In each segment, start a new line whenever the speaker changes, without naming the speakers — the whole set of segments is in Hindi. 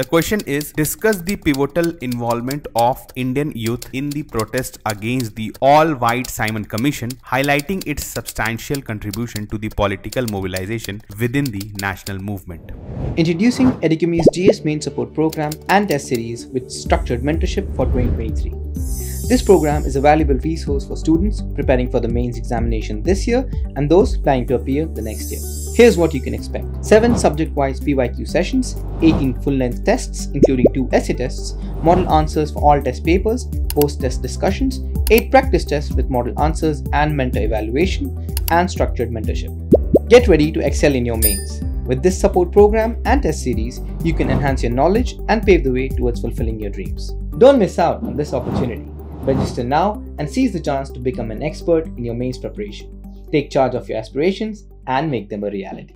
The question is discuss the pivotal involvement of Indian youth in the protest against the all-white Simon Commission, highlighting its substantial contribution to the political mobilization within the national movement. Introducing Educami's GS main support program and test series with structured mentorship for 2023. This program is a valuable resource for students preparing for the mains examination this year and those planning to appear the next year. Here's what you can expect 7 subject wise PYQ sessions, 18 full length tests, including 2 essay tests, model answers for all test papers, post test discussions, 8 practice tests with model answers and mentor evaluation, and structured mentorship. Get ready to excel in your mains. With this support program and test series, you can enhance your knowledge and pave the way towards fulfilling your dreams. Don't miss out on this opportunity. Register now and seize the chance to become an expert in your mains preparation. Take charge of your aspirations and make them a reality.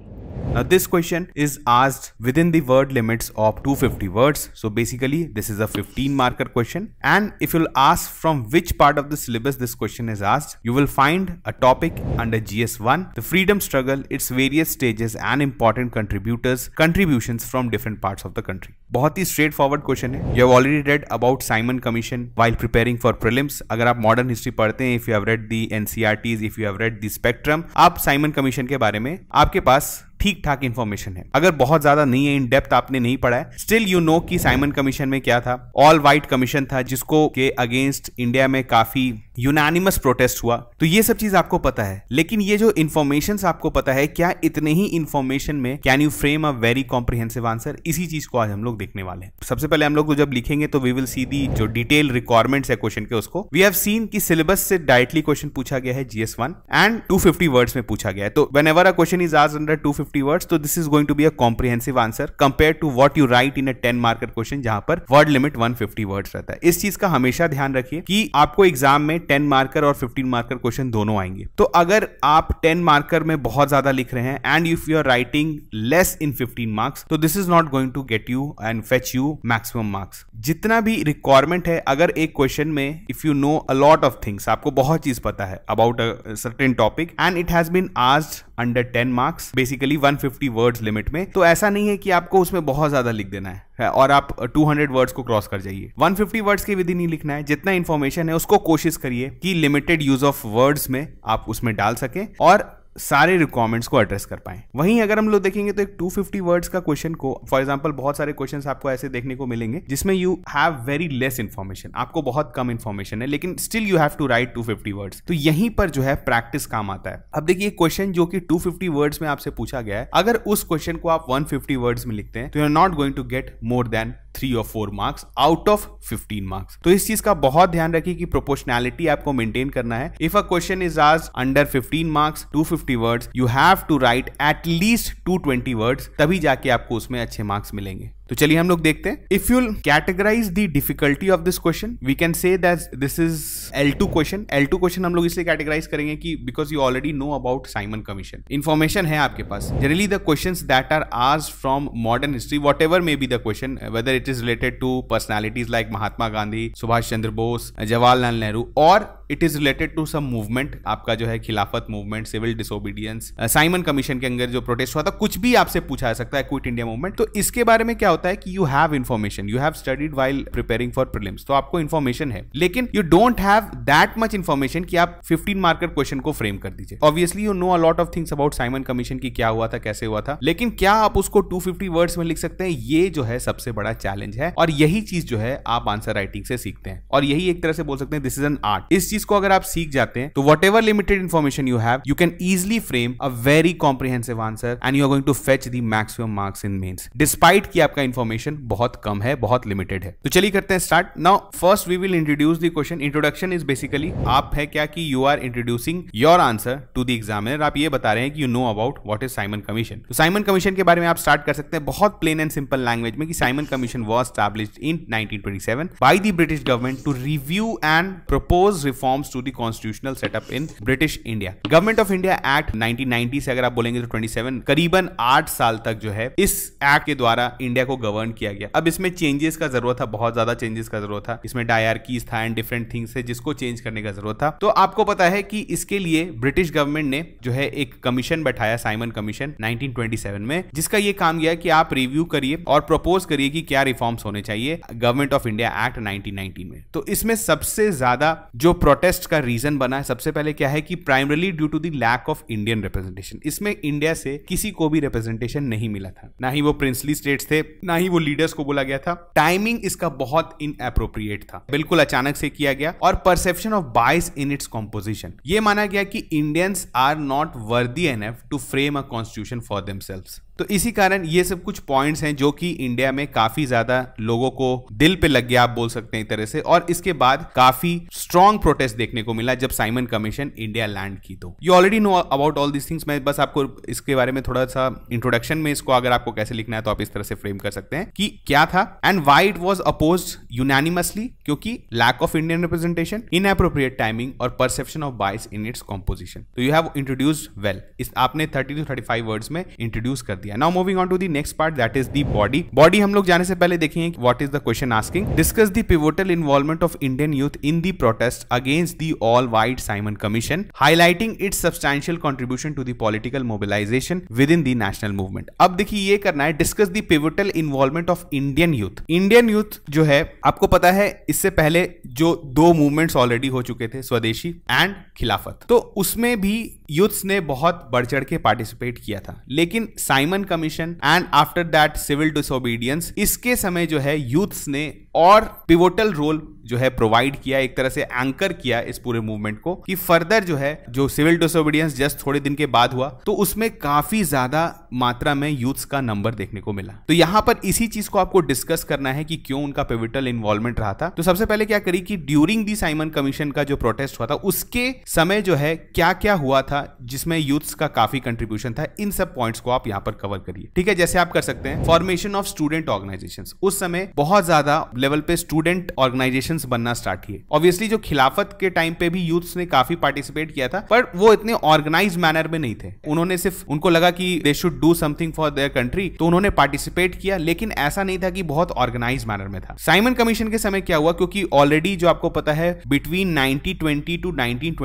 Now this question is asked within the word limits of 250 words. So basically this is a 15 marker question and if you'll ask from which part of the syllabus this question is asked, you will find a topic under GS1, the freedom struggle, its various stages and important contributors, contributions from different parts of the country. बहुत ही straightforward question You have already read about Simon Commission while preparing for prelims. अगर आप मॉडर्न हिस्ट्री पढ़ते हैं if you have read the NCERTs if you have read the Spectrum आप साइमन कमीशन के बारे में आपके पास ठीक ठाक इन्फॉर्मेशन है अगर बहुत ज्यादा नहीं है इन डेप्थ आपने नहीं पढ़ा है स्टिल यू नो कि साइमन कमीशन में क्या था ऑल वाइट कमीशन था जिसको के अगेंस्ट इंडिया में काफी यूनानिमस प्रोटेस्ट हुआ तो ये सब चीज आपको पता है लेकिन ये जो इन्फॉर्मेशन आपको पता है क्या इतने ही इन्फॉर्मेशन में can you frame a very comprehensive answer इसी चीज को आज हम लोग देखने वाले हैं सबसे पहले हम लोग जब लिखेंगे तो वी विल सी दी जो डिटेल रिक्वायरमेंट्स है क्वेश्चन के उसको वी हैव सीन की सिलेबस से डायरेक्टली क्वेश्चन पूछा गया है GS one and two fifty words में पूछा गया है तो whenever a question is आज अंडर टू फिफ्टी वर्ड्स तो this is going to be a comprehensive answer compare to what you write in a ten marker question जहां पर word limit one fifty word रहता है इस चीज का हमेशा ध्यान रखिए कि आपको एग्जाम में टेन मार्कर और फिफ्टीन मार्कर क्वेश्चन दोनों आएंगे तो अगर आप टेन मार्कर में बहुत ज्यादा लिख रहे हैं and if you are writing less in fifteen marks तो this is not going to get you and fetch you maximum marks जितना भी रिक्वायरमेंट है अगर एक क्वेश्चन में if you know a lot of things आपको बहुत चीज पता है about certain topic and it has been asked under ten marks basically fifty word limit में तो ऐसा नहीं है कि आपको उसमें बहुत ज्यादा लिख देना है है और आप 200 वर्ड्स को क्रॉस कर जाइए 150 वर्ड्स की विधि नहीं लिखना है जितना इन्फॉर्मेशन है उसको कोशिश करिए कि लिमिटेड यूज ऑफ वर्ड्स में आप उसमें डाल सकें और सारे रिक्वायरमेंट्स को एड्रेस कर पाए वहीं अगर हम लोग देखेंगे तो एक 250 वर्ड्स का क्वेश्चन को फॉर एग्जांपल बहुत सारे क्वेश्चन आपको ऐसे देखने को मिलेंगे जिसमें you have very less information आपको बहुत कम इन्फॉर्मेशन है लेकिन still you have to write two words तो यहीं पर जो है प्रैक्टिस काम आता है अब देखिए क्वेश्चन जो कि टू वर्ड्स में आपसे पूछा गया है अगर उस क्वेश्चन को आप वन वर्ड्स में लिखते हैं तो you are not going to get more than three और four marks out of fifteen marks तो इस चीज का बहुत ध्यान रखिए कि प्रोपोर्शनैलिटी आपको मेंटेन करना है इफ अ क्वेश्चन इज आज under fifteen marks two fifty words you have to write at least two twenty words तभी जाके आपको उसमें अच्छे मार्क्स मिलेंगे तो चलिए हम लोग देखते हैं if you'll categorise the difficulty of this question we can say that this is L two question L two question हम लोग इसलिए कैटेगराइज करेंगे कि because you already know about Simon Commission information है आपके पास generally the question that are आज from modern history whatever may be the question whether it is related to personalities like Mahatma Gandhi Subhash Chandra Bose Jawaharlal Nehru और it is related to some movement आपका जो है Khilafat movement civil disobedience Simon commission के अंदर जो प्रोटेस्ट हुआ था कुछ भी आपसे पूछा जा सकता है क्विट इंडिया मूवमेंट तो इसके बारे में क्या होता है कि you have information you have studied while preparing for prelims तो आपको इन्फॉर्मेशन है लेकिन you don't have that much information कि आप फिफ्टीन मार्कर क्वेश्चन को फ्रेम कर दीजिए obviously you know a lot of things about Simon commission की क्या हुआ था कैसे हुआ था लेकिन क्या आप उसको टू फिफ्टी वर्ड्स में लिख सकते हैं ये जो है सबसे बड़ा चैलेंज है और यही चीज जो है आप आंसर राइटिंग से सीखते हैं और यही एक तरह से बोल सकते हैं दिस इज एन आर्ट इस चीज को अगर आप सीख जाते हैं तो whatever limited information you have you can easily frame a very comprehensive answer and you are going to fetch the maximum marks in mains despite की आपका इन्फॉर्मेशन बहुत कम है बहुत लिमिटेड है तो चलिए करते हैं start now first we will introduce the question introduction is basically आप है क्या कि you are introducing your answer to the examiner आप ये बता रहे हैं कि you know about what is Simon commission तो साइमन कमीशन के बारे में आप स्टार्ट कर सकते हैं बहुत प्लेन एंड सिंपल लैंग्वेज में कि Simon commission was establish in nineteen twenty seven by the British government to review and propose reform reforms to the constitutional setup in British India government of India act 1990 से अगर आप बोलेंगे तो 27 करीबन आठ साल तक जो है इस एक्ट के द्वारा इंडिया को गवर्न किया गया अब इसमें चेंजेस का जरूरत था बहुत ज्यादा चेंजेस का जरूरत था इसमें डायरकीज था एंड डिफरेंट थिंग्स है जिसको चेंज करने का जरूरत था तो आपको पता है कि इसके लिए ब्रिटिश गवर्नमेंट ने जो है एक कमीशन बैठाया साइमन कमीशन 1927 में जिसका यह काम किया कि आप रिव्यू करिए और प्रपोज करिए कि क्या रिफॉर्म्स होने चाहिए गवर्नमेंट ऑफ इंडिया एक्ट 1919 में तो इसमें सबसे ज्यादा जो प्रोडक्ट प्रोटेस्ट का रीजन बना है सबसे पहले क्या है कि primarily due to the lack of Indian representation इसमें इंडिया से किसी को भी रिप्रेजेंटेशन नहीं मिला था ना ही वो प्रिंसली स्टेट थे ना ही वो लीडर्स को बोला गया था टाइमिंग इसका बहुत इनएप्रोप्रिएट था बिल्कुल अचानक से किया गया और perception of bias in its composition ये माना गया कि Indians are not worthy of to frame a constitution for themselves तो इसी कारण ये सब कुछ पॉइंट्स हैं जो कि इंडिया में काफी ज्यादा लोगों को दिल पे लग गया आप बोल सकते हैं तरह से और इसके बाद काफी स्ट्रॉन्ग प्रोटेस्ट देखने को मिला जब साइमन कमीशन इंडिया लैंड की तो you already know about all this things मैं बस आपको इसके बारे में थोड़ा सा इंट्रोडक्शन में इसको अगर आपको कैसे लिखना है तो आप इस तरह से फ्रेम कर सकते हैं कि क्या था and why it was opposed unanimously क्योंकि lack of Indian representation in appropriate timing और perception of bias in its composition तो यू हैव इंट्रोड्यूस वेल आपने thirty to thirty five words में इंट्रोड्यूस कर दिया now moving on to the next part that is the body body हम लोग जाने से पहले देखेंगे what is the question asking discuss the pivotal involvement of Indian youth in the protest against the all white Simon commission highlighting its substantial contribution to the political mobilisation within the national movement अब देखिए ये करना है discuss the pivotal involvement of Indian youth Indian youth जो है आपको पता है इससे पहले जो दो मूवमेंट्स ऑलरेडी हो चुके थे स्वदेशी एंड खिलाफत तो उसमें भी यूथ्स ने बहुत बढ़ चढ़ के पार्टिसिपेट किया था लेकिन Simon commission and after that civil disobedience इसके समय जो है यूथ्स ने और पिवोटल रोल जो है प्रोवाइड किया एक तरह से एंकर किया इस पूरे मूवमेंट को कि फर्दर जो है जो सिविल डिसोबीडियंस जस्ट थोड़े दिन के बाद हुआ तो उसमें काफी ज्यादा मात्रा में यूथ्स का नंबर देखने को मिला तो यहां पर इसी चीज को आपको डिस्कस करना है कि क्यों उनका पिविटल इन्वॉल्वमेंट रहा था तो सबसे पहले क्या करी कि ड्यूरिंग दी साइमन कमीशन का जो प्रोटेस्ट हुआ था उसके समय जो है क्या क्या हुआ था जिसमें यूथ्स का काफी कंट्रीब्यूशन था इन सब पॉइंट्स को आप यहां पर कवर करिए ठीक है जैसे आप कर सकते हैं फॉर्मेशन ऑफ स्टूडेंट ऑर्गेनाइजेशन उस समय बहुत ज्यादा लेवल पे स्टूडेंट ऑर्गेनाइजेशन बनना स्टार्ट किए ऑब्वियसली जो खिलाफत के टाइम पे भी यूथ्स ने काफी पार्टिसिपेट किया था पर वो इतने ऑर्गेनाइज मैनर में नहीं थे उन्होंने सिर्फ उनको लगा कि they should do something for their country तो उन्होंने पार्टिसिपेट किया लेकिन ऐसा नहीं था कि बहुत ऑर्गेनाइज मैनर में था साइमन कमीशन के समय क्या हुआ क्योंकि ऑलरेडी जो आपको पता है between nineteen twenty to nineteen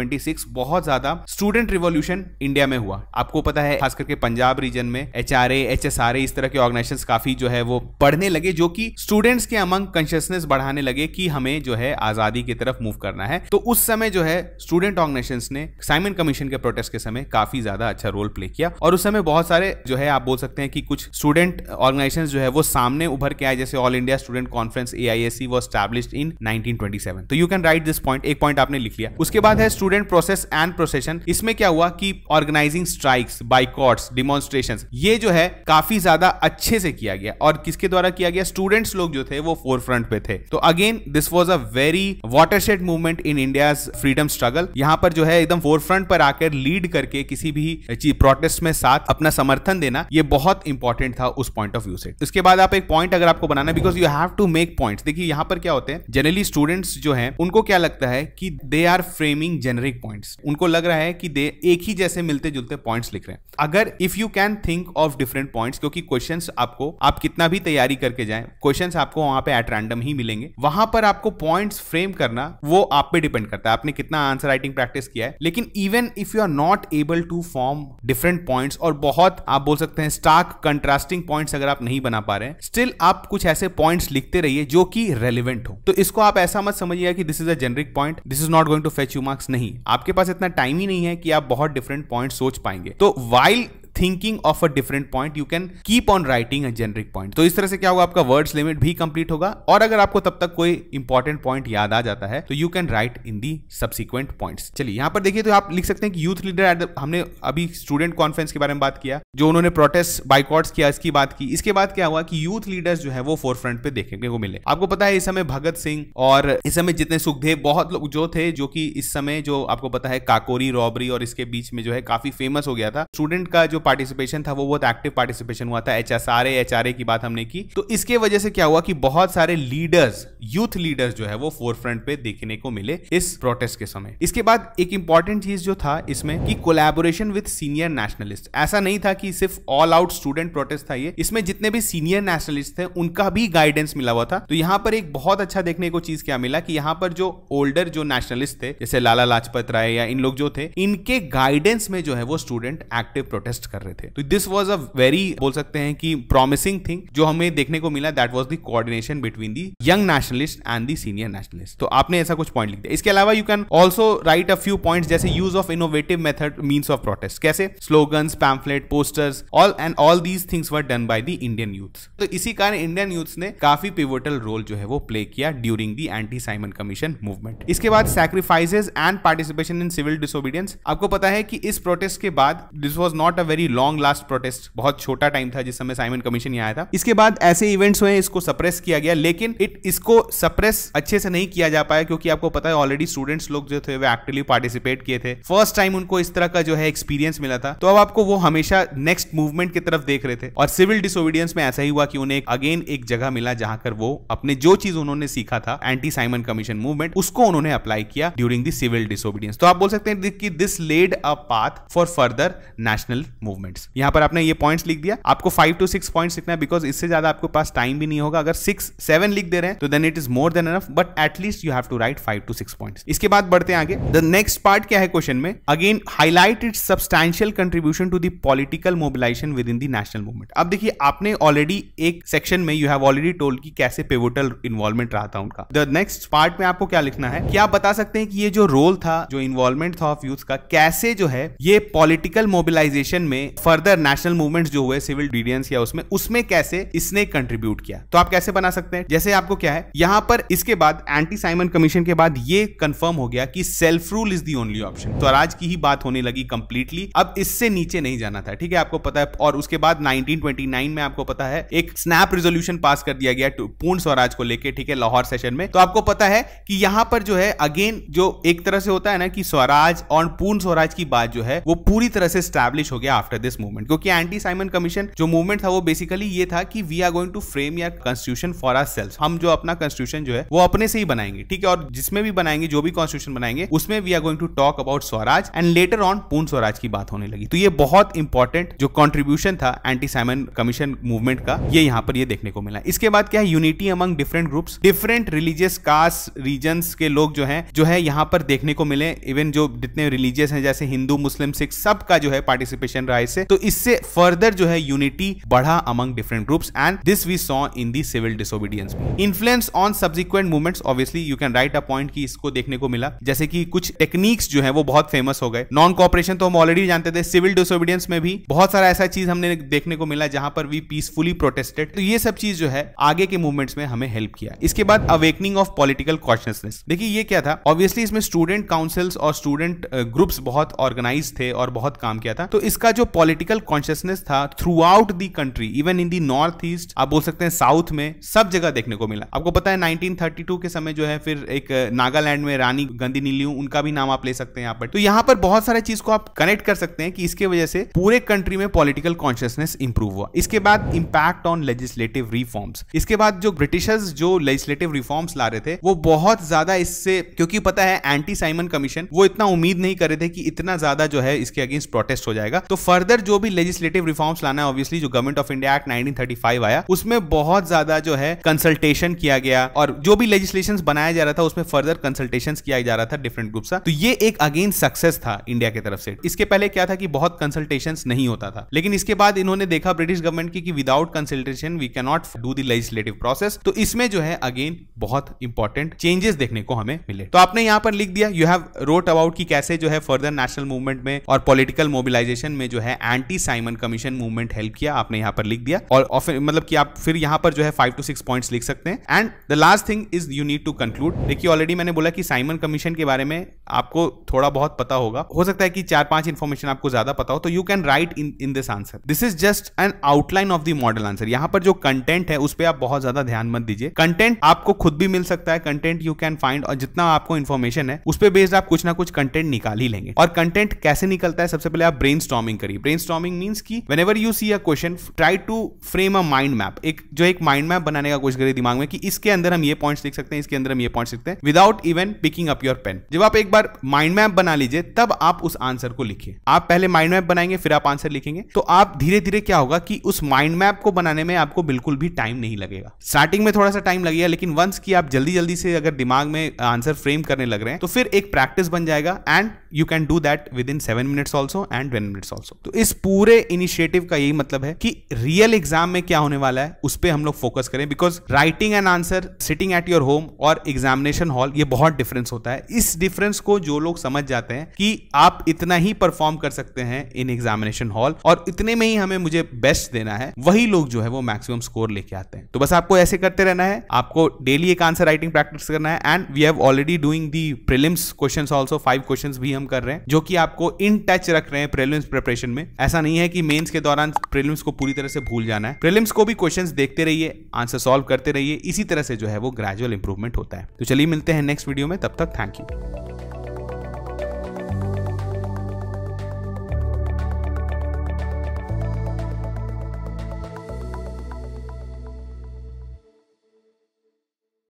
बहुत ज्यादा स्टूडेंट रिवोल्यूशन इंडिया में हुआ आपको पता है खास करके पंजाब रीजन में एच आर इस तरह के ऑर्गेनाइजेशन काफी जो है वो पढ़ने लगे जो कि स्टूडेंट्स के अमंग कॉन्शियसनेस बढ़ाने लगे कि हमें जो है आजादी की तरफ मूव करना है तो उस समय जो है स्टूडेंट ऑर्गेनाइजेशन ने साइमन कमीशन के प्रोटेस्ट के समय काफी ज्यादा अच्छा रोल प्ले किया और उस समय बहुत सारे जो है आप बोल सकते हैं कि कुछ स्टूडेंट ऑर्गेनाइजेशन जो है वो सामने उभर के आए जैसे all India student conference A I S C was establish in तो you can write this point एक पॉइंट आपने लिख लिया उसके बाद है स्टूडेंट प्रोसेस एंड प्रोसेशन इसमें क्या हुआ कि ऑर्गेनाइजिंग स्ट्राइक्स बाइकॉट्स डिमोन्स्ट्रेशन ये जो है काफी ज्यादा अच्छे से किया गया और किसके द्वारा किया गया स्टूडेंट्स लोग जो थे वो फोर फ्रंट पे थे तो again this was a very watershed movement in India freedom struggle यहाँ पर जो है एकदम फोर फ्रंट पर आकर लीड करके किसी भी प्रोटेस्ट में साथ अपना समर्थन देना ये बहुत इंपॉर्टेंट था उस पॉइंट ऑफ व्यू से इसके बाद आप एक पॉइंट अगर आपको बनाना because you have to make point देखिए यहाँ पर क्या होते हैं जनरली स्टूडेंट्स जो है उनको क्या लगता है कि they are framing generic point उनको लग रहा है कि दे एक ही जैसे मिलते जुलते पॉइंट लिख रहे हैं अगर if you can think of different point क्योंकि क्वेश्चन आपको आप कितना भी तैयारी करके जाए क्वेश्चन आपको वहां पर एट रैंडम ही मिलेंगे वहां पर आपको पॉइंट फ्रेम करना वो आप पे डिपेंड करता है आपने कितना आंसर राइटिंग प्रैक्टिस किया है लेकिन even if you are not able to form different point और बहुत आप बोल सकते हैं स्टार्क कंट्रास्टिंग पॉइंट अगर आप नहीं बना पा रहे हैं स्टिल आप कुछ ऐसे पॉइंट लिखते रहिए जो कि रेलिवेंट हो तो इसको आप ऐसा मत समझिएगा कि this is a generic point this is not going to fetch you marks नहीं आपके पास इतना टाइम ही नहीं है कि आप बहुत डिफरेंट पॉइंट सोच पाएंगे तो while thinking of a different point you can keep on writing a generic point तो इस तरह से क्या होगा आपका वर्ड्स लिमिट भी कंप्लीट होगा और अगर आपको तब तक कोई इंपॉर्टेंट पॉइंट याद आ जाता है तो you can write in the subsequent point चलिए यहां पर देखिए तो आप लिख सकते हैं कि यूथ लीडर एट हमने अभी स्टूडेंट कॉन्फ्रेंस के बारे में बात किया जो उन्होंने प्रोटेस्ट बाइकॉट किया इसकी बात की इसके बाद क्या हुआ कि यूथ लीडर्स जो है वो फोर फ्रंट पे देखने को मिले आपको पता है इस समय भगत सिंह और इस समय जितने सुखदेव बहुत लोग जो थे जो कि इस समय जो आपको पता है काकोरी रॉबरी और इसके बीच में जो है काफी फेमस हो गया था स्टूडेंट का जो पार्टिसिपेशन था वो बहुत एक्टिव पार्टिसिपेशन हुआ था H S R H R A की बात हमने की तो इसके वजह से क्या हुआ कि बहुत सारे लीडर्स यूथ लीडर्स जो है वो फोर फ्रंट पे देखने को मिले इस प्रोटेस्ट के समय इसके बाद एक इंपॉर्टेंट चीज जो था इसमें कि कोलेबोरेशन विद सीनियर नेशनलिस्ट ऐसा नहीं था कि सिर्फ ऑल आउट स्टूडेंट प्रोटेस्ट था ये इसमें जितने भी सीनियर नेशनलिस्ट थे उनका भी गाइडेंस मिला हुआ था तो यहाँ पर एक बहुत अच्छा देखने को चीज क्या मिला कि यहाँ पर जो ओल्डर जो नेशनलिस्ट थे जैसे लाला लाजपत राय या इन लोग जो थे इनके गाइडेंस में जो है वो स्टूडेंट एक्टिव प्रोटेस्ट कर कर रहे थे तो दिस वॉज अ वेरी बोल सकते हैं कि प्रॉमिसिंग थिंग जो हमें देखने को मिला that was the coordination between the young nationalist and the senior nationalist तो आपने ऐसा कुछ पॉइंट लिख दिया इसके अलावा you can also write a few point जैसे use of innovative method mean of protest कैसे slogan pamphlet posters all and all these things were done by the Indian youth तो इसी कारण इंडियन यूथ ने काफी पिवोटल रोल जो है वो प्ले किया during the anti Simon commission movement इसके बाद sacrifices and participation in civil disobedience आपको पता है कि इस प्रोटेस्ट के बाद this was not a very long last protest बहुत छोटा टाइम था जिस समय साइमन कमीशन आया था इसके बाद ऐसे इवेंट्स हुए इसको सप्रेस किया गया लेकिन इट इसको सप्रेस अच्छे से नहीं किया जा पाया क्योंकि आपको पता है ऑलरेडी स्टूडेंट्स लोग जो थे वे एक्टिवली पार्टिसिपेट किए थे फर्स्ट टाइम उनको इस तरह का जो है एक्सपीरियंस मिला था तो अब आपको वो हमेशा नेक्स्ट मूवमेंट की तरफ देख रहे थे और सिविल डिसोबीडियंस में ऐसा ही हुआ कि उन्हें एक अगेन एक जगह मिला जहां कर वो अपने जो चीज उन्होंने सीखा था एंटी साइमन कमीशन मूवमेंट उसको उन्होंने अप्लाई किया ड्यूरिंग द सिविल डिसोबीडियंस तो आप बोल सकते हैं कि this led a path for further national movement movements यहां पर आपने ये पॉइंट्स लिख दिया आपको फाइव टू सिक्स पॉइंट्स लिखना है बिकॉज इससे ज्यादा आपके पास टाइम भी नहीं होगा अगर सिक्स सेवन लिख दे रहे हैं तो then it is more than enough but at least you have to write five to six points इसके बाद बढ़ते आगे द नेक्स्ट पार्ट क्या है क्वेश्चन में again highlight it substantial contribution to the political mobilisation within the national movement अब देखिए आपने ऑलरेडी एक सेक्शन में यू हैव ऑलरेडी टोल्ड की कैसे पेवोटल इन्वॉल्वमेंट रहा था उनका द नेक्स्ट पार्ट में आपको क्या लिखना है क्या आप बता सकते हैं कि ये जो रोल था जो इन्वॉल्वमेंट था ऑफ यूथ का कैसे जो है ये पॉलिटिकल मोबिलाइजेशन में में फर्दर नेशनल मूवमेंट जो हुए सिविल डिडियंस या उसमें उसमें कैसे इसने कंट्रीब्यूट किया तो आप कैसे बना सकते हैं जैसे आपको क्या है यहां पर इसके बाद एंटी साइमन कमीशन के बाद ये कंफर्म हो गया कि self rule is the only option तो स्वराज की ही बात होने लगी कंप्लीटली अब इससे नीचे नहीं जाना था ठीक है आपको पता है और उसके बाद 1929 में आपको पता है एक स्नैप रिजोल्यूशन पास कर दिया गया पूर्ण स्वराज को लेके ठीक है लाहौर सेशन में तो आपको पता है कि यहां पर जो है अगेन जो एक तरह से होता है ना कि स्वराज और पूर्ण स्वराज की बात जो है वो पूरी तरह से स्टैब्लिश हो गया आफ्टर दिस मूवमेंट क्योंकि एंटी साइमन कमीशन जो मूवमेंट था वो बेसिकली ये था कि we are going to frame a constitution for ourselves हम जो अपना कॉन्स्टिट्यूशन जो है वो अपने से ही बनाएंगे ठीक है और जिसमें भी बनाएंगे जो भी कॉन्स्टिट्यूशन बनाएंगे उसमें we are going to talk about swaraj and later on Purna Swaraj की बात होने लगी तो ये बहुत इंपॉर्टेंट जो कॉन्ट्रीब्यूशन था एंटी साइमन कमीशन मूवमेंट का ये यहाँ पर ये देखने को मिला इसके बाद क्या है unity among different groups different religious caste region के लोग जो है जो है यहाँ पर देखने को मिले इवन जो जितने रिलीजियस हैं जैसे हिंदू मुस्लिम सिख सबका जो है पार्टिसिपेशन रहा guy से तो इससे फर्दर जो है यूनिटी बढ़ा among different groups and this we saw in the civil disobedience influence on subsequent movements obviously you can write a point की इसको देखने को मिला जैसे कि कुछ टेक्निक्स जो है वो बहुत फेमस हो गए नॉन कॉपरेशन तो हम ऑलरेडी जानते थे सिविल डिसोबीडियंस में भी बहुत सारा ऐसा चीज हमने देखने को मिला जहां पर वी पीसफुली प्रोटेस्टेड तो ये सब चीज जो है आगे के मूवमेंट्स में हमें हेल्प किया इसके बाद अवेकनिंग ऑफ पॉलिटिकल कॉन्शियसनेस देखिए ये क्या था ऑब्वियसली इसमें स्टूडेंट काउंसिल्स और स्टूडेंट ग्रुप्स uh, बहुत ऑर्गेनाइज थे और बहुत काम किया था तो इसका जो पॉलिटिकल कॉन्शियसनेस था throughout the country even in the north east आप बोल सकते हैं साउथ में सब जगह देखने को मिला आपको पता है 1932 के समय जो है फिर एक नागालैंड में रानी गंदी नीलियू उनका भी नाम आप ले सकते हैं यहाँ पर तो यहाँ पर बहुत सारे चीज को आप कनेक्ट कर सकते हैं कि इसके वजह से पूरे कंट्री में पॉलिटिकल कॉन्शियसनेस इंप्रूव हुआ इसके बाद इंपैक्ट ऑन लेजिस्लेटिव रिफॉर्म्स इसके बाद जो ब्रिटिशर्स जो लेजिस्लेटिव रिफॉर्म्स ला रहे थे वो बहुत ज्यादा इससे क्योंकि पता है एंटी साइमन कमीशन वो इतना उम्मीद नहीं कर रहे थे कि इतना ज्यादा जो है इसके अगेंस्ट प्रोटेस्ट हो जाएगा तो फर्दर फर्दर जो भी लेजिस्लेटिव रिफॉर्म्स लाना है ऑब्वियसली जो गवर्नमेंट ऑफ इंडिया एक्ट 1935 आया उसमें बहुत ज्यादा जो है कंसल्टेशन किया गया और जो भी लेजिस्लेशन बनाया जा रहा था उसमें फर्दर कंसल्टेशन किया जा रहा था डिफरेंट ग्रुप का तो ये एक अगेन सक्सेस था इंडिया की तरफ से इसके पहले क्या था कि बहुत कंसल्टेशन नहीं होता था लेकिन इसके बाद इन्होंने देखा ब्रिटिश गवर्नमेंट की without consultation we not do the legislative process तो इसमें जो है अगेन बहुत इंपॉर्टेंट चेंजेस देखने को हमें मिले तो आपने यहां पर लिख दिया यू हैव रोट अबाउट की कैसे जो है फर्दर नेशनल मूवमेंट में और पॉलिटिकल मोबिलाइजेशन में जो है है anti Simon commission movement help किया आपने यहां पर लिख दिया और, मतलब कि आप फिर यहां पर जो है फाइव टू सिक्स पॉइंट लिख सकते हैं and the last thing is you need to conclude देखिए ऑलरेडी मैंने बोला कि साइमन कमीशन के बारे में आपको थोड़ा बहुत पता होगा हो सकता है कि चार पांच इन्फॉर्मेशन आपको ज्यादा पता हो तो you can write in in this answer this is just an outline of the model answer यहां पर जो कंटेंट है उस पर आप बहुत ज्यादा ध्यान मत दीजिए कंटेंट आपको खुद भी मिल सकता है कंटेंट यू कैन फाइंड और जितना आपको इन्फॉर्मेशन है उस पर बेस्ड आप कुछ ना कुछ कंटेंट निकाल ही लेंगे और कंटेंट कैसे निकलता है सबसे पहले आप ब्रेन करिए ब्रेन स्टॉमिंग मीन्स की whenever you see a question try to frame a mind map एक जो एक माइंड मैप बनाने का कोशिश करें दिमाग में कि इसके अंदर हम ये पॉइंट्स लिख सकते हैं इसके अंदर हम ये पॉइंट्स लिखते हैं without even picking up your pen जब आप एक बार माइंड मैप बना लीजिए तब आप उस आंसर को लिखिए आप पहले माइंड मैप बनाएंगे फिर आप आंसर लिखेंगे तो आप धीरे धीरे क्या होगा कि उस माइंड मैप को बनाने में आपको बिल्कुल भी टाइम नहीं लगेगा स्टार्टिंग में थोड़ा सा टाइम लगेगा लेकिन वंस की आप जल्दी जल्दी से अगर दिमाग में आंसर फ्रेम करने लग रहे हैं तो फिर एक प्रैक्टिस बन जाएगा and you can do that within seven minutes also and ten minutes also तो इस पूरे इनिशिएटिव का यही मतलब है कि रियल एग्जाम में क्या होने वाला है उस पर हम लोग फोकस करें because writing and answer sitting at your home और एग्जामिनेशन हॉल ये बहुत डिफरेंस होता है इस डिफरेंस को जो लोग समझ जाते हैं कि आप इतना ही परफॉर्म कर सकते हैं इन एग्जामिनेशन हॉल और इतने में ही हमें मुझे बेस्ट देना है वही लोग जो है वो मैक्सिमम स्कोर लेके आते हैं तो बस आपको ऐसे करते रहना है आपको डेली एक आंसर राइटिंग प्रैक्टिस करना है and we have already doing the prelims question also five question भी हम कर रहे हैं जो कि आपको इन टच रख रहे हैं प्रिलिम्स प्रिपरेशन सेक्शन में ऐसा नहीं है कि मेंस के दौरान प्रीलिम्स को पूरी तरह से भूल जाना है प्रीलिम्स को भी क्वेश्चंस देखते रहिए आंसर सॉल्व करते रहिए इसी तरह से जो है वो ग्रेजुअल इंप्रूवमेंट होता है तो चलिए मिलते हैं नेक्स्ट वीडियो में तब तक थैंक यू